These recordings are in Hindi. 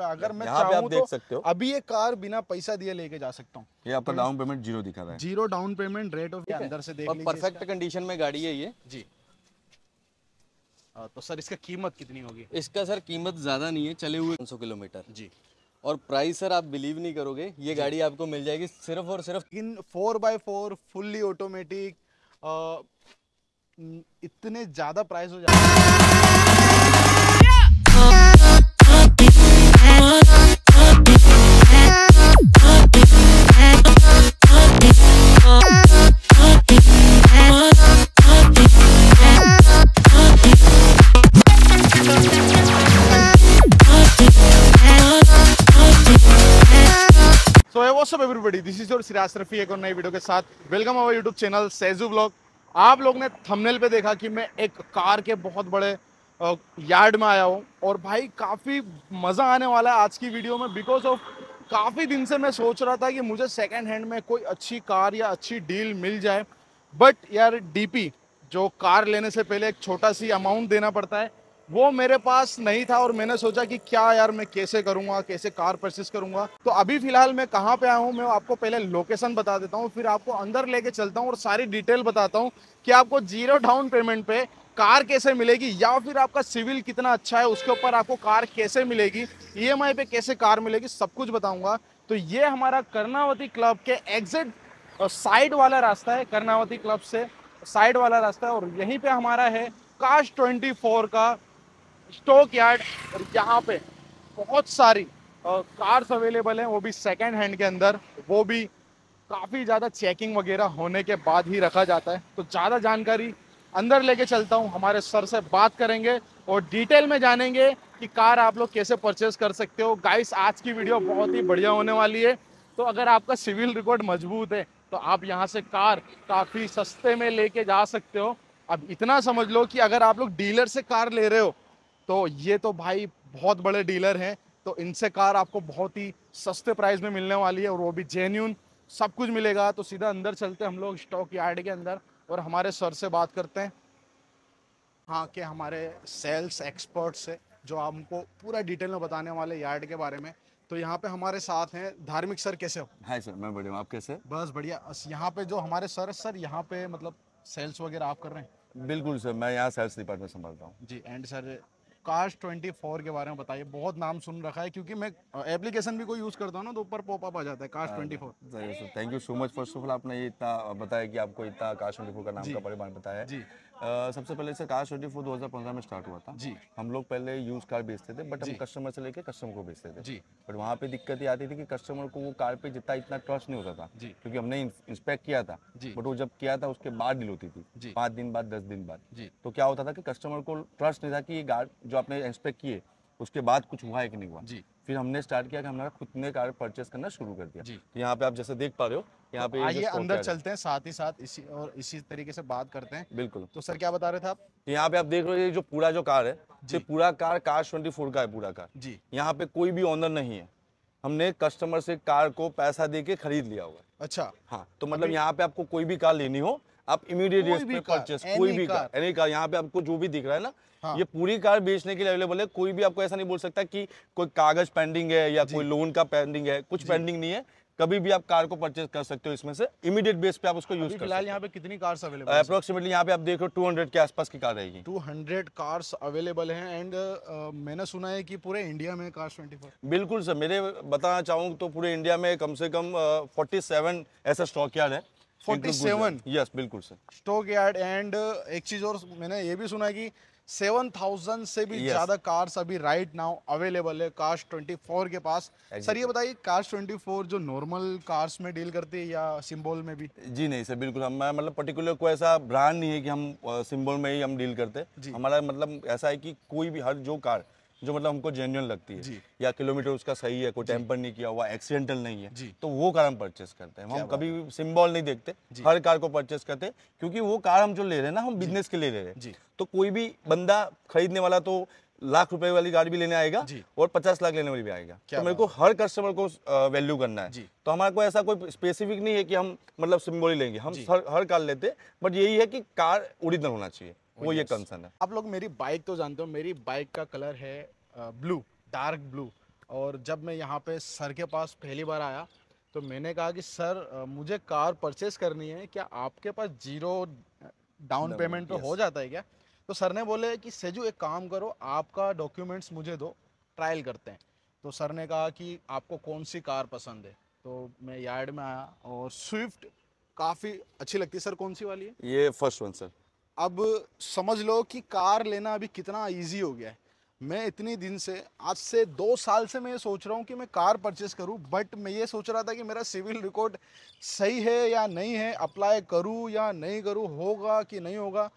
अगर मैं चाहूं आप तो देख सकते हो अभी ये कार बिना पैसा दिए लेके जा सकता हूँ ये आपका डाउन पेमेंट जीरो दिखा रहा है zero down payment rate of अंदर से देख परफेक्ट कंडीशन में गाड़ी है ये जी हाँ, तो सर इसका कीमत कितनी होगी इसका सर कीमत ज़्यादा नहीं है चले हुए 500 किलोमीटर जी और प्राइस सर आप बिलीव नहीं करोगे ये गाड़ी आपको मिल जाएगी सिर्फ और सिर्फ इन four by four fully automatic इतने ज़्यादा प्राइस हो जाते this is your Siraj Rafi एक और नई वीडियो के साथ welcome our YouTube channel Seju blog आप लोग ने थंबनेल पे देखा कि मैं एक कार के बहुत बड़े यार्ड में आया हूँ और भाई काफ़ी मज़ा आने वाला है आज की वीडियो में बिकॉज ऑफ काफ़ी दिन से मैं सोच रहा था कि मुझे सेकेंड हैंड में कोई अच्छी कार या अच्छी डील मिल जाए बट यार डीपी जो कार लेने से पहले एक छोटा सी अमाउंट देना पड़ता है वो मेरे पास नहीं था और मैंने सोचा कि क्या यार मैं कैसे करूँगा कैसे कार परचेस करूँगा तो अभी फिलहाल मैं कहाँ पे आया हूँ मैं आपको पहले लोकेशन बता देता हूँ फिर आपको अंदर लेके चलता हूँ और सारी डिटेल बताता हूँ कि आपको जीरो डाउन पेमेंट पे कार कैसे मिलेगी या फिर आपका सिविल कितना अच्छा है उसके ऊपर आपको कार कैसे मिलेगी ई e पे कैसे कार मिलेगी सब कुछ बताऊंगा तो ये हमारा कर्नावती क्लब के एग्जिट साइड वाला रास्ता है कर्नावती क्लब से साइड वाला रास्ता है और यहीं पे हमारा है काश 24 का स्टॉक यार्ड और यहाँ पे बहुत सारी कार्स अवेलेबल हैं वो भी सेकेंड हैंड के अंदर वो भी काफ़ी ज़्यादा चेकिंग वगैरह होने के बाद ही रखा जाता है तो ज़्यादा जानकारी अंदर लेके चलता हूँ हमारे सर से बात करेंगे और डिटेल में जानेंगे कि कार आप लोग कैसे परचेज कर सकते हो गाइस आज की वीडियो बहुत ही बढ़िया होने वाली है तो अगर आपका सिविल रिकॉर्ड मजबूत है तो आप यहाँ से कार काफ़ी सस्ते में लेके जा सकते हो अब इतना समझ लो कि अगर आप लोग डीलर से कार ले रहे हो तो ये तो भाई बहुत बड़े डीलर हैं तो इनसे कार आपको बहुत ही सस्ते प्राइस में मिलने वाली है और वो भी जेन्यून सब कुछ मिलेगा तो सीधा अंदर चलते हम लोग स्टॉक यार्ड के अंदर और हमारे सर से बात करते हैं हाँ के हमारे सेल्स एक्सपर्ट से जो हमको पूरा डिटेल में बताने वाले यार्ड के बारे में तो यहाँ पे हमारे साथ हैं धार्मिक सर कैसे हो हाय सर मैं बढ़िया आप कैसे बस बढ़िया यहाँ पे जो हमारे सर सर यहाँ पे मतलब सेल्स वगैरह आप कर रहे हैं बिल्कुल सर मैं यहाँ सेल्स डिपार्टमेंट संभालता हूँ जी एंड सर कास्ट ट्वेंटी फोर के बारे में बताइए बहुत नाम सुन रखा है क्योंकि मैं एप्लीकेशन भी कोई यूज़ करता हूँ ना तो ऊपर पॉपअप आ जाता है कास्ट हाँ, twenty four thank you so much first of all आपने ये इतना बताया कि आपको इतना ट्वेंटी फोर का नाम का परिमाण बताया सबसे पहले सर कार ट्वेंटी फोर दो में स्टार्ट हुआ था जी हम लोग पहले यूज कार बेचते थे बट हम कस्टमर से लेके कस्टमर को बेचते थे जी बट वहाँ पे दिक्कत ये आती थी कि कस्टमर को वो कार पे जितना इतना ट्रस्ट नहीं होता था जी क्योंकि हमने इंस्पेक्ट किया था जी बट वो जब किया था उसके बाद डील होती थी पाँच दिन बाद दस दिन बाद तो क्या होता था कि कस्टमर को ट्रस्ट नहीं था कि ये गार्ड जो आपने इंस्पेक्ट किए उसके बाद कुछ हुआ है कि नहीं हुआ जी फिर हमने स्टार्ट किया कि हमारा खुद ने कार परचेस करना शुरू कर दिया तो यहाँ पे आप जैसे देख पा रहे हो यहाँ तो पे आइए अंदर चलते हैं साथ ही साथ इसी और इसी तरीके से बात करते हैं बिल्कुल तो सर क्या बता रहे थे आप यहाँ पे आप देख रहे जो पूरा जो कार है ये पूरा कार कार फोर का है पूरा कार जी यहाँ पे कोई भी ऑनर नहीं है हमने कस्टमर से कार को पैसा दे के खरीद लिया हुआ अच्छा हाँ तो मतलब यहाँ पे आपको कोई भी कार लेनी हो आप इमीडिएट रेट पे परचेस कोई भी कार एनी कार यहाँ पे आपको जो भी दिख रहा है ना हाँ। ये पूरी कार बेचने के लिए अवेलेबल है कोई भी आपको ऐसा नहीं बोल सकता कि कोई कागज पेंडिंग है या कोई लोन का पेंडिंग है कुछ पेंडिंग नहीं है कभी भी आप कार को परचेज कर सकते हो इसमें से इमीडिएट बेस पे आप उसको यूज फिलहाल यहाँ पे कितनी कार्स अवेलेबल अप्रोक्सीमेटली यहाँ पे आप देख रहे हो 200 के आसपास की कार रहेगी 200 कार्स अवेलेबल हैं एंड uh, मैंने सुना है कि पूरे इंडिया में कार्स 24 बिल्कुल सर मेरे बताना चाहूंगा तो पूरे इंडिया में कम से कम फोर्टी uh, ऐसा स्टॉक यार्ड है 47 यस yes, बिल्कुल सर स्टॉक यार्ड एंड एक चीज़ और मैंने ये भी सुना है कि सेवन थाउजेंड से भी yes. ज्यादा कार्स अभी राइट नाउ अवेलेबल है कार्स फोर के पास exactly. सर ये बताइए कार्स फोर जो नॉर्मल कार्स में डील करती है या सिंबल में भी जी नहीं सर बिल्कुल हम मतलब पर्टिकुलर कोई ऐसा ब्रांड नहीं है कि हम सिंबल में ही हम डील करते हमारा मतलब ऐसा है कि कोई भी हर जो कार जो मतलब हमको जेन्यून लगती है या किलोमीटर उसका सही है कोई टेम्पर नहीं किया हुआ एक्सीडेंटल नहीं है तो वो कार हम परचेस करते हैं हम कभी सिम्बॉल नहीं देखते हर कार को परचेस करते हैं क्योंकि वो कार हम जो ले रहे हैं ना हम बिजनेस के लिए ले रहे हैं तो कोई भी बंदा खरीदने वाला तो लाख रुपए वाली गाड़ी भी लेने आएगा और पचास लाख लेने वाली भी आएगा तो मेरे को हर कस्टमर को वैल्यू करना है तो हमारे को ऐसा कोई स्पेसिफिक नहीं है कि हम मतलब सिम्बोली लेंगे हम हर, हर कार लेते बट यही है कि कार ओरिजिनल होना चाहिए वो ये कंसर्न है आप लोग मेरी बाइक तो जानते हो मेरी बाइक का कलर है ब्लू डार्क ब्लू और जब मैं यहाँ पे सर के पास पहली बार आया तो मैंने कहा कि सर मुझे कार परचेस करनी है क्या आपके पास जीरो डाउन पेमेंट तो हो जाता है क्या तो सर ने बोले कि सेजू एक काम करो आपका डॉक्यूमेंट्स मुझे दो ट्रायल करते हैं तो सर ने कहा कि आपको कौन सी कार पसंद है तो मैं यार्ड में आया और स्विफ्ट काफ़ी अच्छी लगती है सर कौन सी वाली है ये फर्स्ट वन सर अब समझ लो कि कार लेना अभी कितना इजी हो गया है मैं इतने दिन से आज से दो साल से मैं ये सोच रहा हूँ कि मैं कार परचेस करूँ बट मैं ये सोच रहा था कि मेरा सिविल रिकॉर्ड सही है या नहीं है अप्लाई करूँ या नहीं करूँ होगा कि नहीं होगा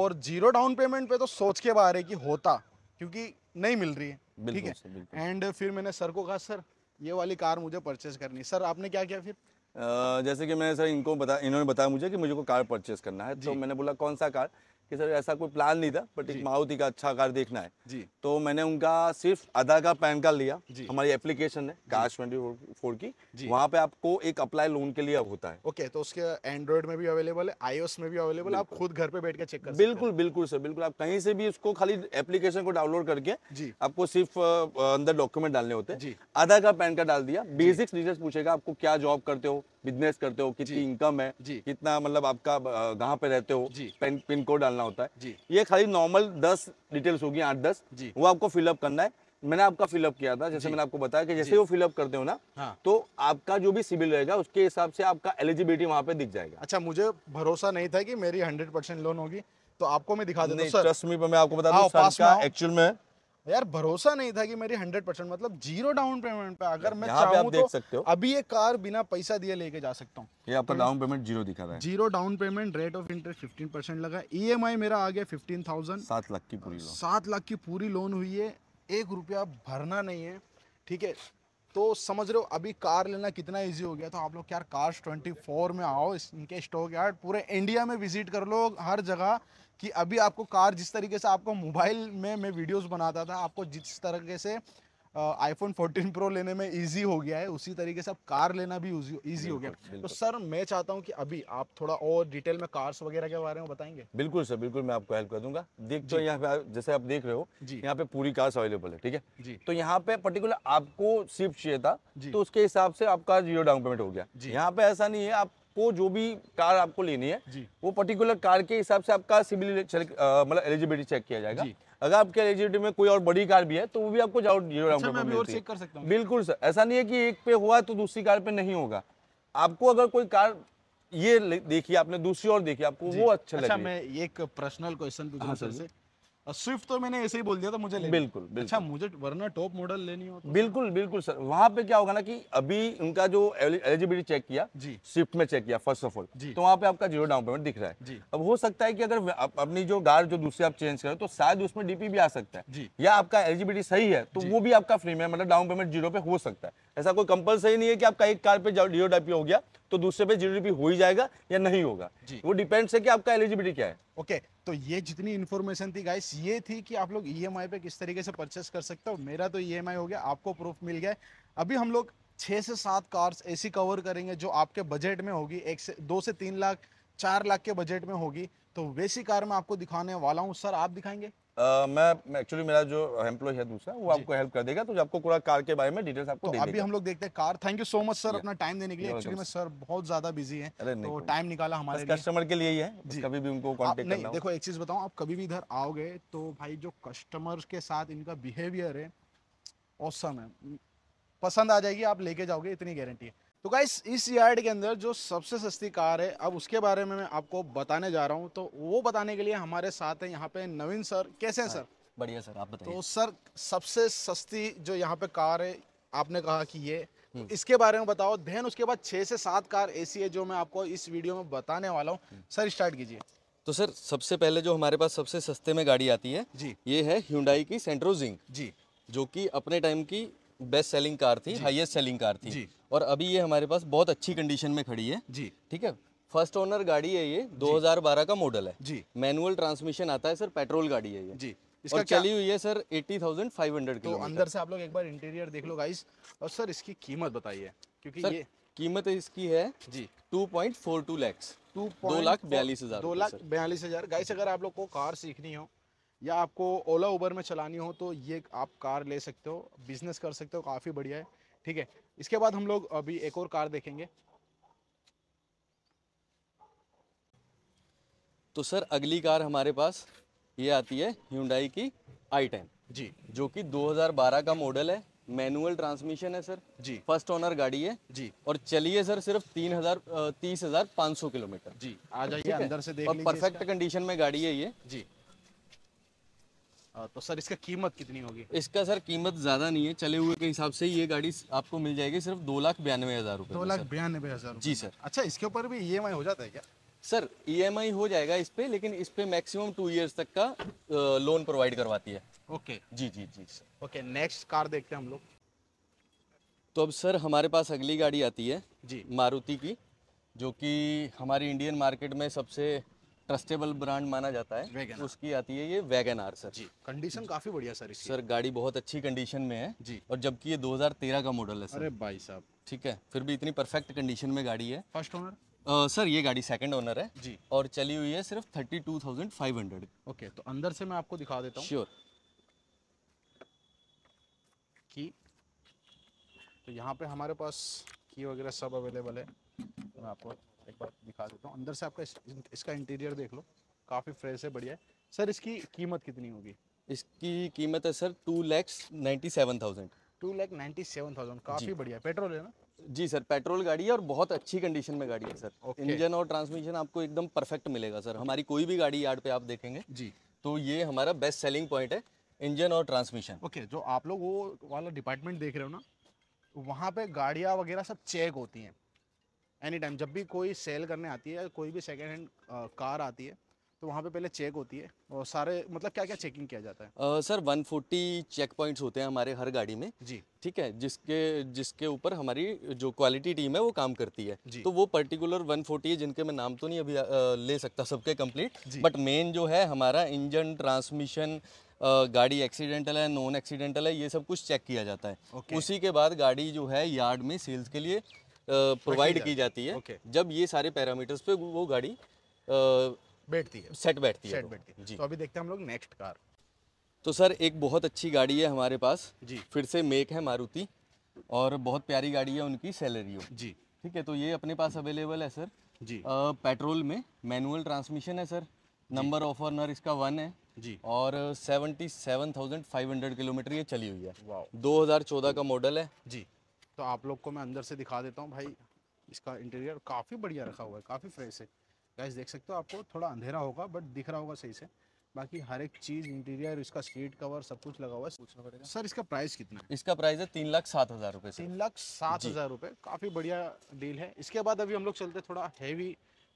और जीरो डाउन पेमेंट पे तो सोच के बाहर है कि होता क्योंकि नहीं मिल रही है ठीक है एंड फिर मैंने सर को कहा सर ये वाली कार मुझे परचेस करनी सर आपने क्या किया फिर जैसे कि मैंने सर इनको बता इन्होंने बताया मुझे कि मुझे को कार परचेज करना है तो मैंने बोला कौन सा कार कि सर ऐसा कोई प्लान नहीं था बट एक माउती का अच्छा कार देखना है जी तो मैंने उनका सिर्फ आधार का पैन कार्ड लिया हमारी एप्लीकेशन है काश ट्वेंटी फोर की वहाँ पे आपको एक अप्लाई लोन के लिए होता है ओके तो उसके एंड्रॉइड में भी अवेलेबल है आईओ में भी अवेलेबल आप खुद घर पे बैठ के चेक कर बिल्कुल बिल्कुल सर बिल्कुल आप कहीं से भी उसको खाली एप्लीकेशन को डाउनलोड करके आपको सिर्फ अंदर डॉक्यूमेंट डालने होते हैं आधार का पैन कार्ड डाल दिया बेसिक्स डिटेल्स पूछेगा आपको क्या जॉब करते हो बिजनेस करते हो कितनी इनकम है कितना मतलब आपका कहाँ पे रहते हो पिन पिन कोड डालना होता है ये खाली नॉर्मल दस डिटेल्स होगी आठ दस वो आपको फिलअप करना है मैंने आपका फिलअप किया था जैसे मैंने आपको बताया कि जैसे वो फिलअप करते हो ना हाँ। तो आपका जो भी सिविल रहेगा उसके हिसाब से आपका एलिजिबिलिटी वहाँ पे दिख जाएगा अच्छा मुझे भरोसा नहीं था कि मेरी हंड्रेड परसेंट लोन होगी तो आपको मैं दिखा देता हूँ मैं आपको बता दूँ एक्चुअल में यार भरोसा नहीं था कि मेरी हंड्रेड परसेंट मतलब जीरो डाउन पेमेंट पे अगर मैं चाहूं आप तो देख सकते हो अभी ये कार बिना पैसा दिए लेके जा सकता हूँ ये आपका डाउन पेमेंट जीरो दिखा रहा है zero down payment rate of interest fifteen percent लगा ई e मेरा आ गया फिफ्टीन थाउजेंड सात लाख की पूरी सात लाख की पूरी लोन हुई है एक रुपया भरना नहीं है ठीक है तो समझ रहे हो अभी कार लेना कितना इजी हो गया तो आप लोग यार कार्स 24 में आओ इनके स्टॉक यार्ड पूरे इंडिया में विजिट कर लो हर जगह कि अभी आपको कार जिस तरीके से आपको मोबाइल में मैं वीडियोस बनाता था आपको जिस तरीके से आईफोन फोर्टीन प्रो लेने में इजी हो गया है उसी तरीके से अब कार लेना भी इजी हो गया तो सर मैं चाहता हूँ कि अभी आप थोड़ा और डिटेल में कार्स वगैरह के बारे में बताएंगे बिल्कुल सर बिल्कुल मैं आपको हेल्प कर दूंगा देख तो यहाँ पे जैसे आप देख रहे हो यहाँ पे पूरी कार्स अवेलेबल है ठीक है तो यहाँ पे पर्टिकुलर आपको सिर्फ चाहिए था तो उसके हिसाब से आपका जीरो डाउन पेमेंट हो गया यहाँ पे ऐसा नहीं है आप आपको जो भी कार आपको लेनी है वो पर्टिकुलर कार के हिसाब से आपका सिविल मतलब एलिजिबिलिटी चेक किया जाएगा अगर आपके एलिजिबिलिटी में कोई और बड़ी कार भी है तो वो भी आपको अच्छा, बिल्कुल सर ऐसा नहीं है कि एक पे हुआ तो दूसरी कार पे नहीं होगा आपको अगर कोई कार ये देखी आपने दूसरी और देखी आपको वो अच्छा, अच्छा लगे मैं एक पर्सनल क्वेश्चन पूछूं सर से स्विफ्ट तो मैंने ऐसे ही बोल दिया था मुझे बिल्कुल, बिल्कुल अच्छा मुझे वरना टॉप मॉडल लेनी हो तो बिल्कुल बिल्कुल सर वहाँ पे क्या होगा ना कि अभी उनका जो एलिजिबिलिटी चेक किया जी स्विफ्ट में चेक किया फर्स्ट ऑफ ऑल तो वहाँ पे आपका जीरो डाउन पेमेंट दिख रहा है जी अब हो सकता है कि अगर अपनी जो गार्ड जो दूसरी आप चेंज करें तो शायद उसमें डीपी भी आ सकता है जी या आपका एलिजिबिलिटी सही है तो वो भी आपका फ्री में मतलब डाउन पेमेंट जीरो पे हो सकता है ऐसा कोई कंपलसरी नहीं है कि आपका एक कार पे जीरो डीपी हो गया तो दूसरे पे जीरो डीपी हो ही जाएगा या नहीं होगा वो डिपेंड्स है कि आपका एलिजिबिलिटी क्या है ओके okay. तो ये जितनी इन्फॉर्मेशन थी गाइस ये थी कि आप लोग ई e पे किस तरीके से परचेस कर सकते हो मेरा तो ई e हो गया आपको प्रूफ मिल गया अभी हम लोग छः से सात कार्स ऐसी कवर करेंगे जो आपके बजट में होगी एक से दो से तीन लाख चार लाख के बजट में होगी तो वैसी कार मैं आपको दिखाने वाला हूँ सर आप दिखाएंगे मैं एक्चुअली मेरा जो एम्प्लॉय है दूसरा वो आपको हेल्प कर देगा तो आपको पूरा कार के बारे में डिटेल्स आपको तो दे अभी हम लोग देखते हैं car thank you so much sir अपना टाइम देने के लिए एक्चुअली मैं सर बहुत ज्यादा बिजी है तो टाइम निकाला हमारे कस्टमर के लिए ही है कभी भी उनको कांटेक्ट करना देखो एक चीज बताऊं आप कभी भी इधर आओगे तो भाई जो कस्टमर के साथ इनका बिहेवियर है औसम है पसंद आ जाएगी आप लेके जाओगे इतनी गारंटी है तो गाइस इस यार्ड के अंदर जो सबसे सस्ती कार है अब उसके बारे में मैं आपको बताने जा रहा हूँ तो वो बताने के लिए हमारे साथ है यहाँ पे नवीन सर कैसे हैं हाँ, सर बढ़िया सर आप बताइए तो सर सबसे सस्ती जो यहाँ पे कार है आपने कहा कि ये तो हम्म। इसके बारे में बताओ देन उसके बाद छः से सात कार ऐसी है जो मैं आपको इस वीडियो में बताने वाला हूँ हम्म। सर स्टार्ट कीजिए तो सर सबसे पहले जो हमारे पास सबसे सस्ते में गाड़ी आती है जी ये है ह्यूडाई की सेंट्रोजिंग जी जो कि अपने टाइम की बेस्ट सेलिंग कार थी हाईएस्ट सेलिंग कार थी और अभी ये हमारे पास बहुत अच्छी कंडीशन में खड़ी है जी ठीक है फर्स्ट ओनर गाड़ी है ये 2012 का मॉडल है जी मैनुअल ट्रांसमिशन आता है सर पेट्रोल गाड़ी है ये जी इसका और चली हुई है सर 80,500 तो अंदर से आप लोग एक बार इंटीरियर देख लो गाइस और सर इसकी कीमत बताइए क्योंकि सर, ये कीमत इसकी है जी 2.42 फोर टू दो लाख बयालीस हजार दो लाख बयालीस हजार गाइस अगर आप लोग को कार सीखनी हो या आपको ओला उबर में चलानी हो तो ये आप कार ले सकते हो बिजनेस कर सकते हो काफ़ी बढ़िया है ठीक है इसके बाद हम लोग अभी एक और कार देखेंगे तो सर अगली कार हमारे पास ये आती है ह्यूंडाई की आई टेन जी जो कि 2012 का मॉडल है मैनुअल ट्रांसमिशन है सर जी फर्स्ट ओनर गाड़ी है जी और चलिए सर सिर्फ तीन हजार तीस हजार पाँच सौ किलोमीटर जी आ जाइए अंदर से देख और परफेक्ट कंडीशन में गाड़ी है ये जी तो सर इसका कीमत कितनी होगी इसका सर कीमत ज़्यादा नहीं है चले हुए के हिसाब से ये गाड़ी आपको मिल जाएगी सिर्फ दो लाख बयानवे हज़ार रूपए दो लाख बयानवे हज़ार जी सर अच्छा इसके ऊपर भी ई e हो जाता है क्या सर ई e हो जाएगा इस पे लेकिन इस पे मैक्सिमम टू ईयर्स तक का लोन प्रोवाइड करवाती है ओके जी जी जी सर ओके नेक्स्ट कार देखते हैं हम लोग तो अब सर हमारे पास अगली गाड़ी आती है जी मारुति की जो कि हमारी इंडियन मार्केट में सबसे ट्रस्टेबल ब्रांड माना जाता है उसकी आती है ये Wagon R sir ji condition काफी बढ़िया सर इसकी सर गाड़ी बहुत अच्छी कंडीशन में है जी और जबकि ये 2013 का मॉडल है सर अरे भाई साहब ठीक है फिर भी इतनी परफेक्ट कंडीशन में गाड़ी है फर्स्ट ओनर Uh, सर ये गाड़ी सेकंड ओनर है जी और चली हुई है सिर्फ thirty two thousand five hundred okay तो अंदर से मैं आपको दिखा देता हूँ श्योर की तो यहाँ पे हमारे पास की वगैरह सब अवेलेबल है मैं आपको एक बार दिखा देता हूँ अंदर से आपका इस, इसका इंटीरियर देख लो काफ़ी फ्रेश है बढ़िया है सर इसकी कीमत कितनी होगी इसकी कीमत है sir two lakhs ninety seven thousand two lakh ninety seven thousand काफ़ी बढ़िया पेट्रोल है ना जी सर पेट्रोल गाड़ी है और बहुत अच्छी कंडीशन में गाड़ी है सर okay. इंजन और ट्रांसमिशन आपको एकदम परफेक्ट मिलेगा सर हमारी कोई भी गाड़ी यार्ड पे आप देखेंगे जी तो ये हमारा बेस्ट सेलिंग पॉइंट है इंजन और ट्रांसमिशन ओके okay, जो आप लोग वो वाला डिपार्टमेंट देख रहे हो ना वहाँ पे गाड़ियाँ वगैरह सब चेक होती हैं एनी टाइम जब भी कोई सेल करने आती है कोई भी सेकेंड हैंड कार आती है तो वहाँ पे पहले चेक होती है और सारे मतलब क्या क्या चेकिंग किया जाता है आ, सर 140 चेक पॉइंट्स होते हैं हमारे हर गाड़ी में जी ठीक है जिसके जिसके ऊपर हमारी जो क्वालिटी टीम है वो काम करती है तो वो पर्टिकुलर 140 है जिनके मैं नाम तो नहीं अभी आ, ले सकता सबके कंप्लीट बट मेन जो है हमारा इंजन ट्रांसमिशन गाड़ी एक्सीडेंटल है नॉन एक्सीडेंटल है ये सब कुछ चेक किया जाता है okay. उसी के बाद गाड़ी जो है यार्ड में सेल्स के लिए प्रोवाइड की जाती है जब ये सारे पैरामीटर्स पे वो गाड़ी बैठती है सेट तो। बैठती है जी तो अभी देखते हैं हम लोग नेक्स्ट कार तो सर एक बहुत अच्छी गाड़ी है हमारे पास जी फिर से मेक है मारुति और बहुत प्यारी गाड़ी है उनकी सैलरी जी ठीक है तो ये अपने पास अवेलेबल है सर जी आ, पेट्रोल में मैनुअल ट्रांसमिशन है सर नंबर ऑफ ऑनर इसका वन है जी और seventy seven thousand five hundred kilometre ये चली हुई है दो हज़ार चौदह का मॉडल है जी तो आप लोग को मैं अंदर से दिखा देता हूँ भाई इसका इंटीरियर काफ़ी बढ़िया रखा हुआ है काफ़ी फ्रेश है गैस देख सकते हो आपको थोड़ा अंधेरा होगा बट दिख रहा होगा सही से बाकी हर एक चीज इंटीरियर इसका सीट कवर सब कुछ लगा हुआ है पूछना पड़ेगा सर इसका प्राइस कितना है इसका प्राइस है तीन लाख सात हजार रुपये तीन लाख सात हजार रुपये काफ़ी बढ़िया डील है इसके बाद अभी हम लोग चलते थोड़ा हैवी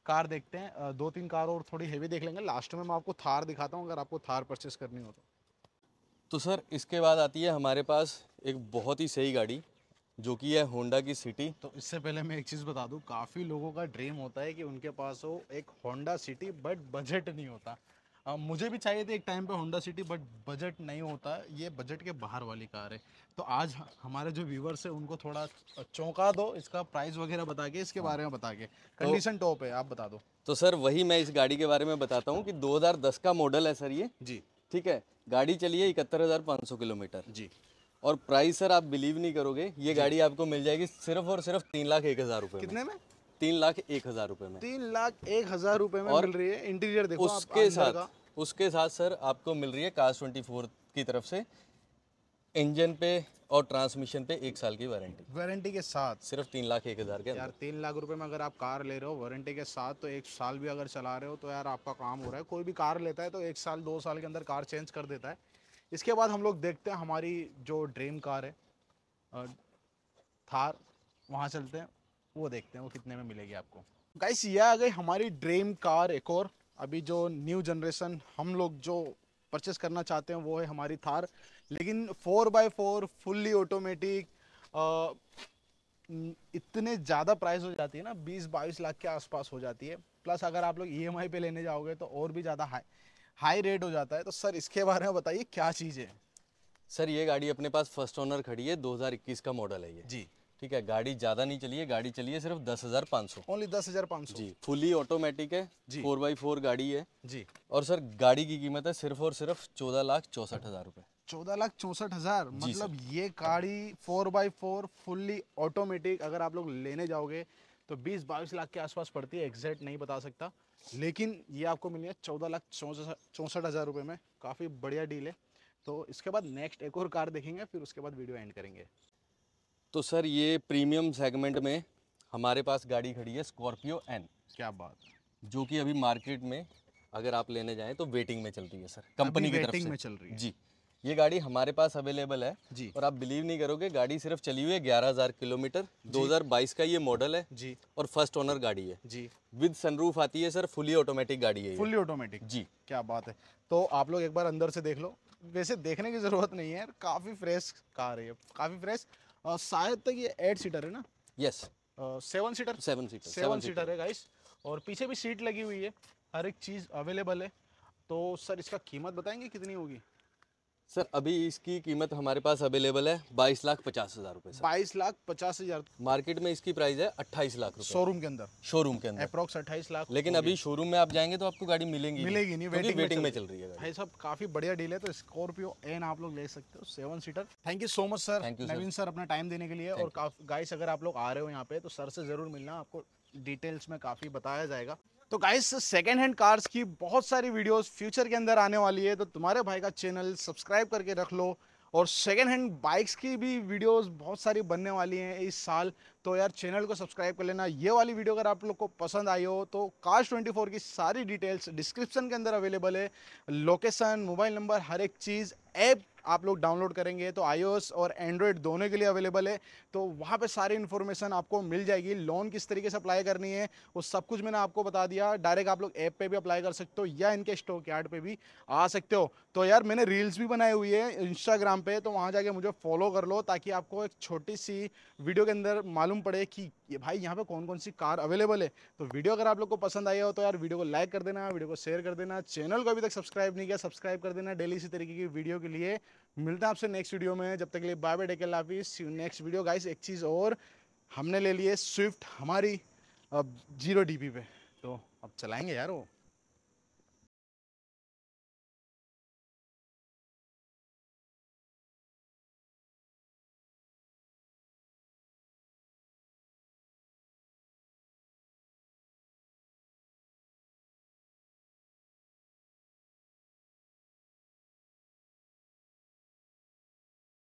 कार देखते हैं दो तीन कार और थोड़ी हैवी देख लेंगे लास्ट में मैं आपको थार दिखाता हूँ अगर आपको थार परचेस करनी हो तो।, तो सर इसके बाद आती है हमारे पास एक बहुत ही सही गाड़ी जो कि है होंडा की सिटी तो इससे पहले मैं एक चीज़ बता दूं काफ़ी लोगों का ड्रीम होता है कि उनके पास हो एक होंडा सिटी बट बजट नहीं होता आ, मुझे भी चाहिए थे एक टाइम पे होंडा सिटी बट बजट नहीं होता ये बजट के बाहर वाली कार है तो आज हमारे जो व्यूवर्स है उनको थोड़ा चौंका दो इसका प्राइस वगैरह बता के इसके बारे में बता के कंडीशन तो टॉप है आप बता दो तो सर वही मैं इस गाड़ी के बारे में बताता हूँ कि 2010 का मॉडल है सर ये जी ठीक है गाड़ी चलिए इकहत्तर किलोमीटर जी और प्राइस सर आप बिलीव नहीं करोगे ये गाड़ी आपको मिल जाएगी सिर्फ और सिर्फ तीन लाख एक हज़ार रूपए कितने में तीन लाख एक हज़ार रूपए में तीन लाख एक हज़ार रूपए में और मिल रही है इंटीरियर देखो उसके साथ उसके साथ सर आपको मिल रही है कार ट्वेंटी फोर की तरफ से इंजन पे और ट्रांसमिशन पे एक साल की वारंटी वारंटी के साथ सिर्फ तीन लाख एक हज़ार के यार तीन लाख रुपए में अगर आप कार ले रहे हो वारंटी के साथ तो एक साल भी अगर चला रहे हो तो यार आपका काम हो रहा है कोई भी कार लेता है तो एक साल दो साल के अंदर कार चेंज कर देता है इसके बाद हम लोग देखते हैं हमारी जो ड्रीम कार है थार वहाँ चलते हैं वो देखते हैं वो कितने में मिलेगी आपको गाइस ये आ गई हमारी ड्रीम कार एक और अभी जो न्यू जनरेशन हम लोग जो परचेस करना चाहते हैं वो है हमारी थार लेकिन four by four fully automatic इतने ज़्यादा प्राइस हो जाती है ना बीस बाईस लाख के आसपास हो जाती है प्लस अगर आप लोग ई e पे लेने जाओगे तो और भी ज़्यादा हाई हाई रेट हो जाता है तो सर इसके बारे में बताइए क्या चीज़ है सर ये गाड़ी अपने पास फर्स्ट ओनर खड़ी है 2021 का मॉडल है ये जी ठीक है गाड़ी ज़्यादा नहीं चली है गाड़ी चली है सिर्फ दस हज़ार पाँच सौ ओनली दस हज़ार पाँच सौ जी फुली ऑटोमेटिक है जी फोर बाई फोर गाड़ी है जी और सर गाड़ी की कीमत है सिर्फ और सिर्फ चौदह लाख चौसठ हज़ार रूपए चौदह लाख चौसठ हज़ार मतलब ये गाड़ी four by four fully automatic अगर आप लोग लेने जाओगे तो बीस बाईस लाख के आसपास पड़ती है एग्जैक्ट नहीं बता सकता लेकिन ये आपको मिली है चौदह लाख चौंसठ हज़ार रुपये में काफ़ी बढ़िया डील है तो इसके बाद नेक्स्ट एक और कार देखेंगे फिर उसके बाद वीडियो एंड करेंगे तो सर ये प्रीमियम सेगमेंट में हमारे पास गाड़ी खड़ी है स्कॉर्पियो एन क्या बात जो कि अभी मार्केट में अगर आप लेने जाएं तो वेटिंग में चल रही है सर कंपनी की तरफ से में चल रही है जी ये गाड़ी हमारे पास अवेलेबल है जी और आप बिलीव नहीं करोगे गाड़ी सिर्फ चली हुई है ग्यारह हजार किलोमीटर 2022 का ये मॉडल है जी और फर्स्ट ओनर गाड़ी है जी विद सनरूफ आती है सर फुली ऑटोमेटिक गाड़ी है फुली ऑटोमेटिक जी क्या बात है तो आप लोग एक बार अंदर से देख लो वैसे देखने की जरूरत नहीं है काफी फ्रेश कार है काफी फ्रेश और शायद तक ये एट सीटर है ना yes seven seater seven seater seven seater है गाइस और पीछे भी सीट लगी हुई है हर एक चीज़ अवेलेबल है तो सर इसका कीमत बताएंगे कितनी होगी सर अभी इसकी कीमत हमारे पास अवेलेबल है बाईस लाख पचास हजार रुपए बाईस लाख पचास हजार मार्केट में इसकी प्राइस है अट्ठाईस लाख शोरूम के अंदर शोरूम के अंदर अप्रोक्स अट्ठाईस लाख लेकिन अभी शोरूम में आप जाएंगे तो आपको गाड़ी मिलेंगी मिलेगी नहीं वेटिंग, वेटिंग, वेटिंग में चल रही है भाई साहब काफी बढ़िया डील है तो स्कॉर्पियो एन आप लोग ले सकते हो seven seater thank you so much sir thank you Naveen sir अपना टाइम देने के लिए और गाइस अगर आप लोग आ रहे हो यहाँ पे तो सर से जरूर मिलना आपको डिटेल्स में काफी बताया जाएगा तो गाइस सेकेंड हैंड कार्स की बहुत सारी वीडियोस फ्यूचर के अंदर आने वाली है तो तुम्हारे भाई का चैनल सब्सक्राइब करके रख लो और सेकेंड हैंड बाइक्स की भी वीडियोस बहुत सारी बनने वाली हैं इस साल तो यार चैनल को सब्सक्राइब कर लेना ये वाली वीडियो अगर आप लोग को पसंद आई हो तो काश फोर की सारी डिटेल्स डिस्क्रिप्शन के अंदर अवेलेबल है लोकेशन मोबाइल नंबर हर एक चीज़ ऐप आप लोग डाउनलोड करेंगे तो आई और एंड्रॉयड दोनों के लिए अवेलेबल है तो वहाँ पे सारी इन्फॉर्मेशन आपको मिल जाएगी लोन किस तरीके से अप्लाई करनी है वो सब कुछ मैंने आपको बता दिया डायरेक्ट आप लोग ऐप पे भी अप्लाई कर सकते हो या इनके स्टॉक यार्ड पे भी आ सकते हो तो यार मैंने रील्स भी बनाए हुई है इंस्टाग्राम पर तो वहाँ जाके मुझे फॉलो कर लो ताकि आपको एक छोटी सी वीडियो के अंदर मालूम मालूम पड़े कि ये भाई यहाँ पे कौन कौन सी कार अवेलेबल है तो वीडियो अगर आप लोग को पसंद आई हो तो यार वीडियो को लाइक कर देना वीडियो को शेयर कर देना चैनल को अभी तक सब्सक्राइब नहीं किया सब्सक्राइब कर देना डेली इसी तरीके की वीडियो के लिए मिलते हैं आपसे नेक्स्ट वीडियो में जब तक के लिए बाय बाय डे लाफिस नेक्स्ट वीडियो गाइस एक चीज़ और हमने ले लिए स्विफ्ट हमारी अब जीरो डी पे तो अब चलाएंगे यार वो